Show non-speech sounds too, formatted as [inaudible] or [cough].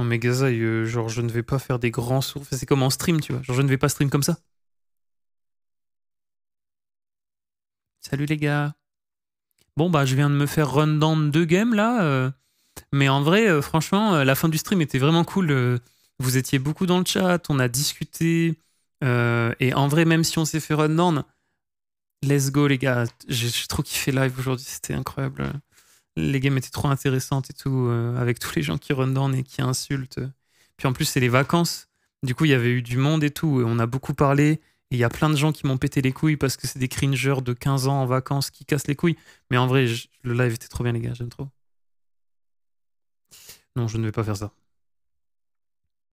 En Megazaï, euh, genre, je ne vais pas faire des grands sourds. C'est comme en stream, tu vois. Genre, je ne vais pas stream comme ça. Salut les gars. Bon, bah, je viens de me faire run down deux games là. Euh. mais en vrai, euh, franchement, la fin du stream était vraiment cool. vous étiez beaucoup dans le chat, on a discuté. et en vrai, même si on s'est fait run down, let's go les gars. J'ai trop kiffé live aujourd'hui, c'était incroyable les games étaient trop intéressantes et tout, euh, avec [laughs] tous les gens qui down et qui insultent. Puis en plus, c'est les vacances. Du coup, il y avait eu du monde et tout. on a beaucoup parlé. Et il y a plein de gens qui m'ont pété les couilles parce que c'est des cringers de 15 ans en vacances qui cassent les couilles. Mais en vrai, le live était trop bien, les gars. J'aime trop. Non, je ne vais pas faire ça.